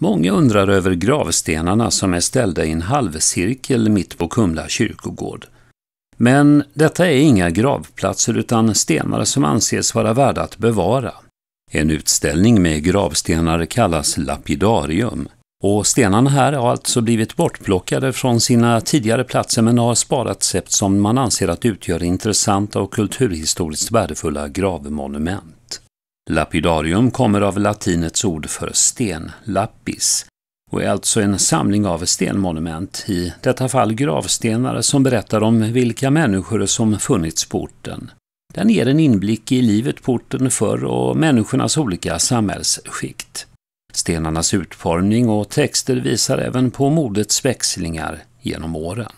Många undrar över gravstenarna som är ställda i en halvcirkel mitt på Kumla kyrkogård. Men detta är inga gravplatser utan stenar som anses vara värda att bevara. En utställning med gravstenar kallas lapidarium och stenarna här har alltså blivit bortplockade från sina tidigare platser men har sparats eftersom man anser att det utgör intressanta och kulturhistoriskt värdefulla gravmonument. Lapidarium kommer av latinets ord för sten, lapis, och är alltså en samling av stenmonument, i detta fall gravstenar som berättar om vilka människor som funnits på orten. Den ger en inblick i livet på orten förr och människornas olika samhällsskikt. Stenarnas utformning och texter visar även på modets växlingar genom åren.